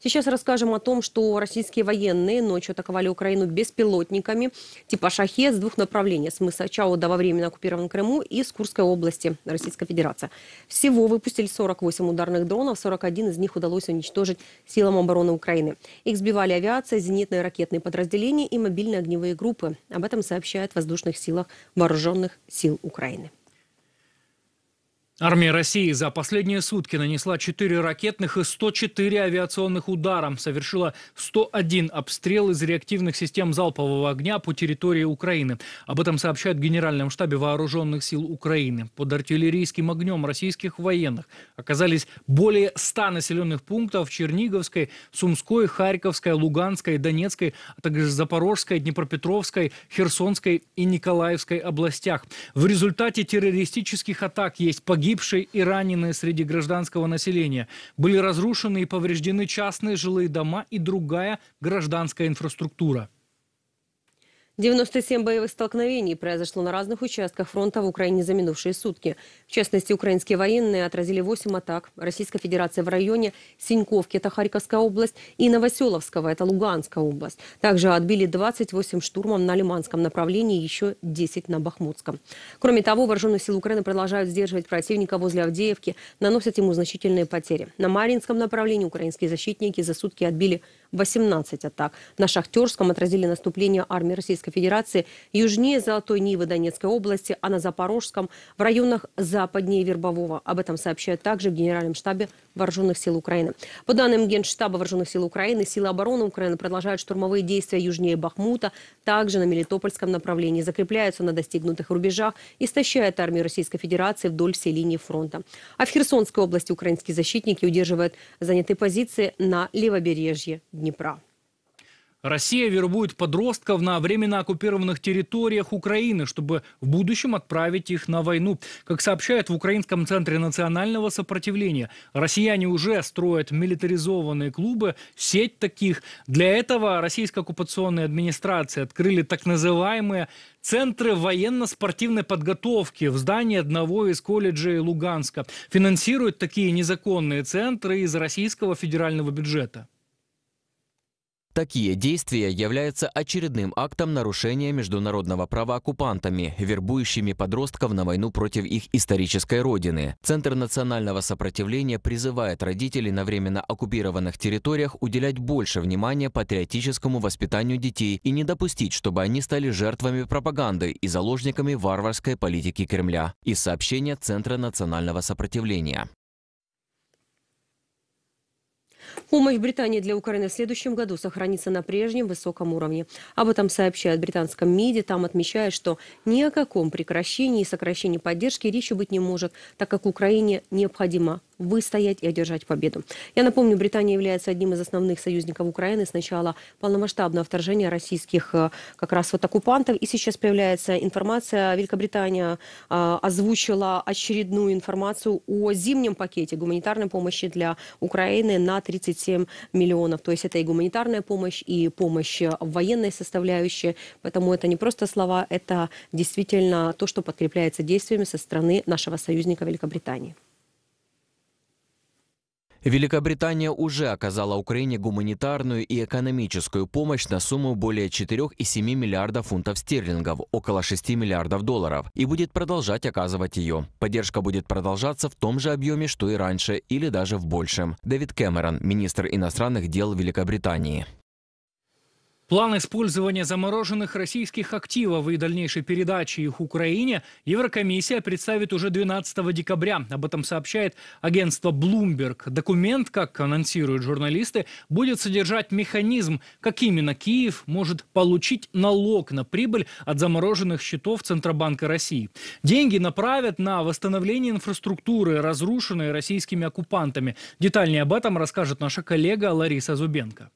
Сейчас расскажем о том, что российские военные ночью атаковали Украину беспилотниками типа «Шахе» с двух направлений – с Мысачао до во временно оккупированного Крыму и с Курской области Российской Федерации. Всего выпустили 48 ударных дронов, 41 из них удалось уничтожить силам обороны Украины. Их сбивали авиация, зенитные ракетные подразделения и мобильные огневые группы. Об этом сообщают в воздушных силах вооруженных сил Украины. Армия России за последние сутки нанесла 4 ракетных и 104 авиационных удара, совершила 101 обстрел из реактивных систем залпового огня по территории Украины. Об этом сообщают в Генеральном штабе Вооруженных сил Украины. Под артиллерийским огнем российских военных оказались более 100 населенных пунктов в Черниговской, Сумской, Харьковской, Луганской, Донецкой, а также Запорожской, Днепропетровской, Херсонской и Николаевской областях. В результате террористических атак есть погиб погибшие и раненые среди гражданского населения. Были разрушены и повреждены частные жилые дома и другая гражданская инфраструктура. 97 боевых столкновений произошло на разных участках фронта в Украине за минувшие сутки. В частности, украинские военные отразили 8 атак Российской Федерации в районе Синьковки, это Харьковская область, и Новоселовского, это Луганская область. Также отбили 28 штурмов на Лиманском направлении, еще 10 на Бахмутском. Кроме того, вооруженные силы Украины продолжают сдерживать противника возле Авдеевки, наносят ему значительные потери. На Маринском направлении украинские защитники за сутки отбили 18 атак. На Шахтерском отразили наступление армии Российской Федерации южнее Золотой Нивы Донецкой области, а на Запорожском в районах западнее Вербового. Об этом сообщают также в Генеральном штабе Вооруженных сил Украины. По данным Генштаба Вооруженных сил Украины, силы обороны Украины продолжают штурмовые действия южнее Бахмута, также на Мелитопольском направлении, закрепляются на достигнутых рубежах, истощают армию Российской Федерации вдоль всей линии фронта. А в Херсонской области украинские защитники удерживают занятые позиции на левобережье Днепра. Россия вербует подростков на временно оккупированных территориях Украины, чтобы в будущем отправить их на войну. Как сообщают в Украинском центре национального сопротивления, россияне уже строят милитаризованные клубы, сеть таких. Для этого российская оккупационная администрация открыли так называемые центры военно-спортивной подготовки в здании одного из колледжей Луганска. Финансируют такие незаконные центры из российского федерального бюджета. Такие действия являются очередным актом нарушения международного права оккупантами, вербующими подростков на войну против их исторической родины. Центр национального сопротивления призывает родителей на временно оккупированных территориях уделять больше внимания патриотическому воспитанию детей и не допустить, чтобы они стали жертвами пропаганды и заложниками варварской политики Кремля. Из сообщения Центра национального сопротивления. Помощь Британии для Украины в следующем году сохранится на прежнем высоком уровне. Об этом сообщает британском МИДе. Там отмечают, что ни о каком прекращении и сокращении поддержки речи быть не может, так как Украине необходима выстоять и одержать победу. Я напомню, Британия является одним из основных союзников Украины с начала полномасштабного вторжения российских э, как раз вот оккупантов. И сейчас появляется информация, Великобритания э, озвучила очередную информацию о зимнем пакете гуманитарной помощи для Украины на 37 миллионов. То есть это и гуманитарная помощь, и помощь э, в военной составляющей. Поэтому это не просто слова, это действительно то, что подкрепляется действиями со стороны нашего союзника Великобритании. Великобритания уже оказала Украине гуманитарную и экономическую помощь на сумму более 4,7 миллиардов фунтов стерлингов, около 6 миллиардов долларов, и будет продолжать оказывать ее. Поддержка будет продолжаться в том же объеме, что и раньше, или даже в большем. Дэвид Кэмерон, министр иностранных дел Великобритании. План использования замороженных российских активов и дальнейшей передачи их Украине Еврокомиссия представит уже 12 декабря. Об этом сообщает агентство Bloomberg. Документ, как анонсируют журналисты, будет содержать механизм, как именно Киев может получить налог на прибыль от замороженных счетов Центробанка России. Деньги направят на восстановление инфраструктуры, разрушенной российскими оккупантами. Детальнее об этом расскажет наша коллега Лариса Зубенко.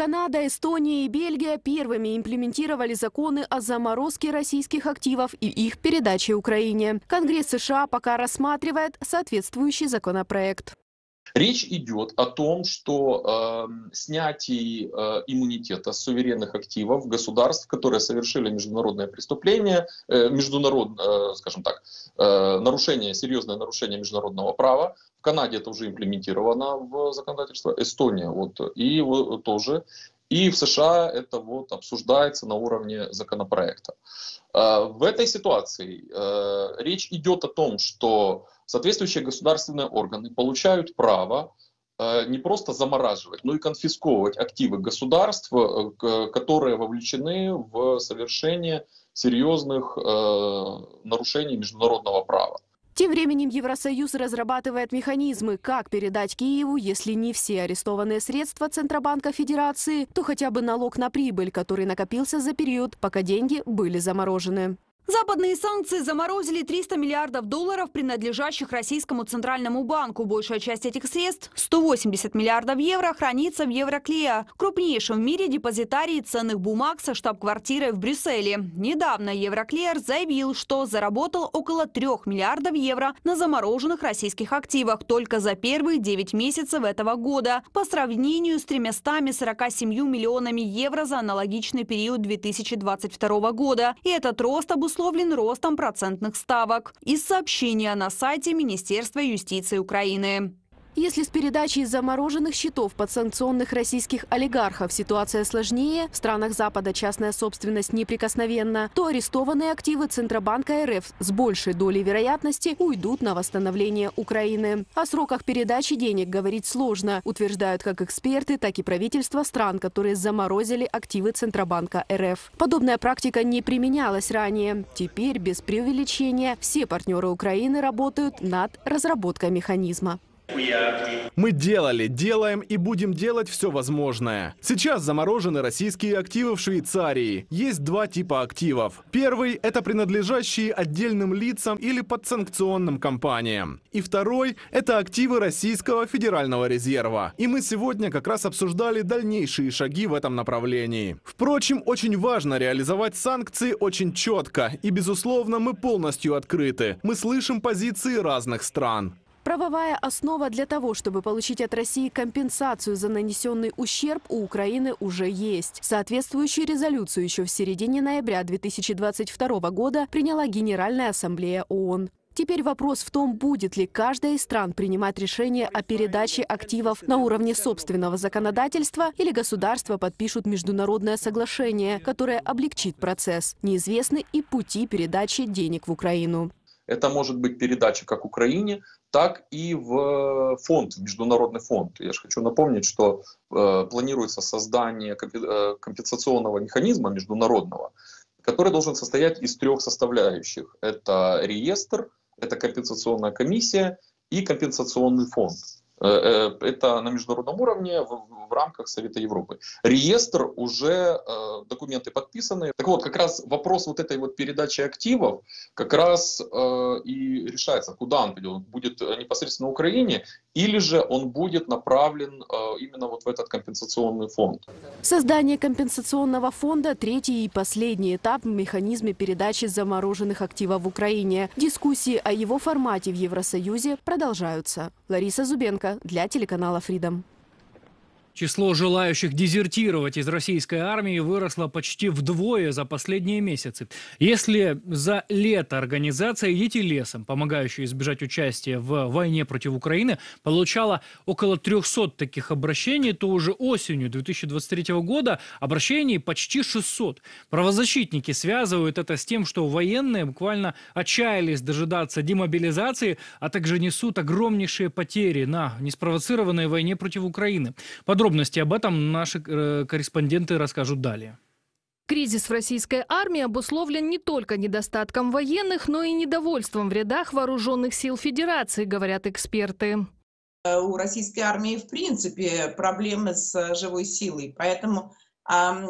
Канада, Эстония и Бельгия первыми имплементировали законы о заморозке российских активов и их передаче Украине. Конгресс США пока рассматривает соответствующий законопроект. Речь идет о том, что э, снятие э, иммунитета с суверенных активов государств, которые совершили международное преступление, э, международ, э, скажем так, э, нарушение, серьезное нарушение международного права. В Канаде это уже имплементировано в законодательство, Эстония вот, и вот, э, тоже. И в США это вот обсуждается на уровне законопроекта. А, в этой ситуации э, речь идет о том, что соответствующие государственные органы получают право э, не просто замораживать, но и конфисковывать активы государств, э, которые вовлечены в совершение серьезных нарушений международного права. Тем временем Евросоюз разрабатывает механизмы, как передать Киеву, если не все арестованные средства Центробанка Федерации, то хотя бы налог на прибыль, который накопился за период, пока деньги были заморожены. Западные санкции заморозили 300 миллиардов долларов, принадлежащих Российскому Центральному банку. Большая часть этих средств, 180 миллиардов евро, хранится в Евроклея, крупнейшем в мире депозитарии ценных бумаг со штаб-квартирой в Брюсселе. Недавно Евроклеер заявил, что заработал около 3 миллиардов евро на замороженных российских активах только за первые 9 месяцев этого года по сравнению с 347 миллионами евро за аналогичный период 2022 года. И этот рост обусловлен обусловлен ростом процентных ставок. Из сообщения на сайте Министерства юстиции Украины. Если с передачей замороженных счетов подсанкционных российских олигархов ситуация сложнее, в странах Запада частная собственность неприкосновенна, то арестованные активы Центробанка РФ с большей долей вероятности уйдут на восстановление Украины. О сроках передачи денег говорить сложно, утверждают как эксперты, так и правительства стран, которые заморозили активы Центробанка РФ. Подобная практика не применялась ранее. Теперь, без преувеличения, все партнеры Украины работают над разработкой механизма. Мы делали, делаем и будем делать все возможное. Сейчас заморожены российские активы в Швейцарии. Есть два типа активов. Первый – это принадлежащие отдельным лицам или подсанкционным компаниям. И второй – это активы Российского Федерального резерва. И мы сегодня как раз обсуждали дальнейшие шаги в этом направлении. Впрочем, очень важно реализовать санкции очень четко. И, безусловно, мы полностью открыты. Мы слышим позиции разных стран. Правовая основа для того, чтобы получить от России компенсацию за нанесенный ущерб, у Украины уже есть. Соответствующую резолюцию еще в середине ноября 2022 года приняла Генеральная ассамблея ООН. Теперь вопрос в том, будет ли каждая из стран принимать решение о передаче активов на уровне собственного законодательства или государства подпишут международное соглашение, которое облегчит процесс. Неизвестны и пути передачи денег в Украину. Это может быть передача как Украине, так и в э, фонд, в международный фонд. Я же хочу напомнить, что э, планируется создание э, компенсационного механизма международного, который должен состоять из трех составляющих. Это реестр, это компенсационная комиссия и компенсационный фонд. Э, это на международном уровне в рамках Совета Европы. Реестр уже, э, документы подписаны. Так вот, как раз вопрос вот этой вот передачи активов как раз э, и решается, куда он пойдет. Он будет э, непосредственно в Украине или же он будет направлен э, именно вот в этот компенсационный фонд. Создание компенсационного фонда – третий и последний этап в механизме передачи замороженных активов в Украине. Дискуссии о его формате в Евросоюзе продолжаются. Лариса Зубенко для телеканала Freedom. Число желающих дезертировать из российской армии выросло почти вдвое за последние месяцы. Если за лето организация «Идите лесом», помогающая избежать участия в войне против Украины, получала около 300 таких обращений, то уже осенью 2023 года обращений почти 600. Правозащитники связывают это с тем, что военные буквально отчаялись дожидаться демобилизации, а также несут огромнейшие потери на неспровоцированной войне против Украины. Под Подробности об этом наши э, корреспонденты расскажут далее. Кризис в российской армии обусловлен не только недостатком военных, но и недовольством в рядах вооруженных сил Федерации, говорят эксперты. Э, у российской армии в принципе проблемы с э, живой силой, поэтому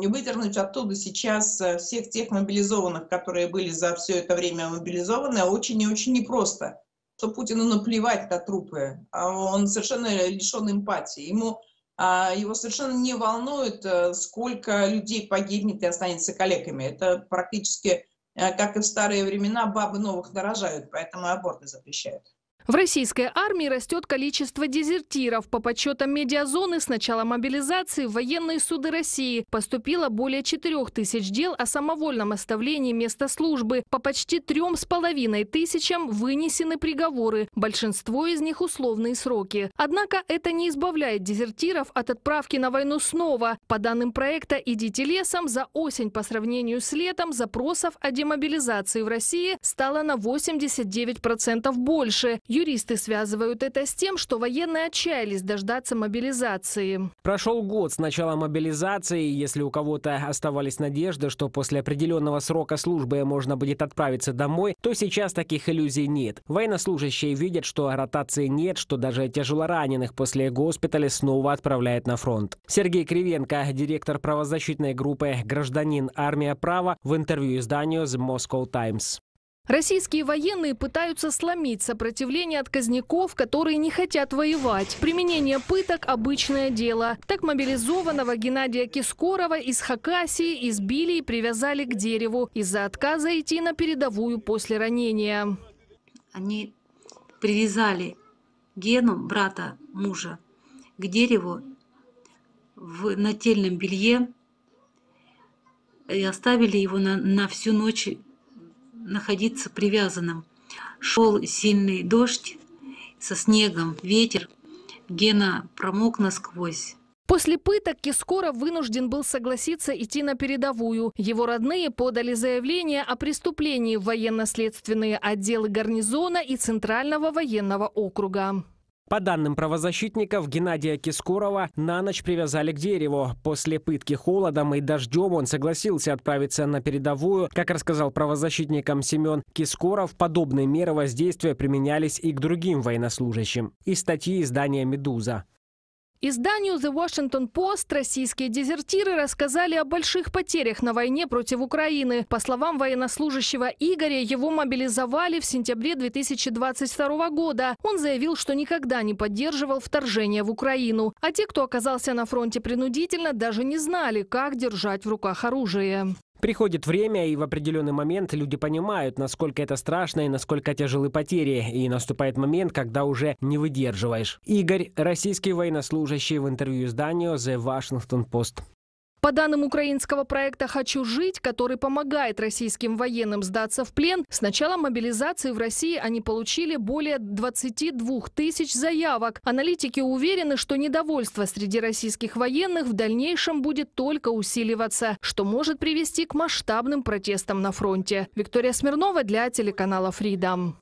выдернуть оттуда сейчас всех тех мобилизованных, которые были за все это время мобилизованы, очень и очень непросто. Что Путину наплевать на трупы, а он совершенно лишен эмпатии. Ему а, его совершенно не волнует, э, сколько людей погибнет и останется коллегами. Это практически, э, как и в старые времена, бабы новых нарожают, поэтому аборты запрещают. В российской армии растет количество дезертиров. По подсчетам медиазоны с начала мобилизации в военные суды России поступило более 4 тысяч дел о самовольном оставлении места службы. По почти трем с половиной тысячам вынесены приговоры. Большинство из них условные сроки. Однако это не избавляет дезертиров от отправки на войну снова. По данным проекта «Идите лесом» за осень по сравнению с летом запросов о демобилизации в России стало на 89% больше. Юристы связывают это с тем, что военные отчаялись дождаться мобилизации. Прошел год с начала мобилизации. Если у кого-то оставались надежды, что после определенного срока службы можно будет отправиться домой, то сейчас таких иллюзий нет. Военнослужащие видят, что ротации нет, что даже тяжелораненых после госпиталя снова отправляют на фронт. Сергей Кривенко, директор правозащитной группы «Гражданин. Армия. права» в интервью изданию «The Moscow Times». Российские военные пытаются сломить сопротивление отказников, которые не хотят воевать. Применение пыток – обычное дело. Так мобилизованного Геннадия Кискорова из Хакасии избили и привязали к дереву из-за отказа идти на передовую после ранения. Они привязали Гену, брата мужа, к дереву в нательном белье и оставили его на, на всю ночь находиться привязанным. Шел сильный дождь со снегом, ветер. Гена промок насквозь. После пыток Кискора вынужден был согласиться идти на передовую. Его родные подали заявление о преступлении в военно-следственные отделы гарнизона и Центрального военного округа. По данным правозащитников, Геннадия Кискурова на ночь привязали к дереву. После пытки холодом и дождем он согласился отправиться на передовую. Как рассказал правозащитникам Семен Кискуров, подобные меры воздействия применялись и к другим военнослужащим. Из статьи издания «Медуза». Изданию The Washington Post российские дезертиры рассказали о больших потерях на войне против Украины. По словам военнослужащего Игоря, его мобилизовали в сентябре 2022 года. Он заявил, что никогда не поддерживал вторжение в Украину. А те, кто оказался на фронте принудительно, даже не знали, как держать в руках оружие. Приходит время, и в определенный момент люди понимают, насколько это страшно и насколько тяжелы потери, и наступает момент, когда уже не выдерживаешь. Игорь, российский военнослужащий в интервью изданию The Washington Post. По данным украинского проекта «Хочу жить», который помогает российским военным сдаться в плен, с начала мобилизации в России они получили более 22 тысяч заявок. Аналитики уверены, что недовольство среди российских военных в дальнейшем будет только усиливаться, что может привести к масштабным протестам на фронте. Виктория Смирнова для телеканала «Фридом».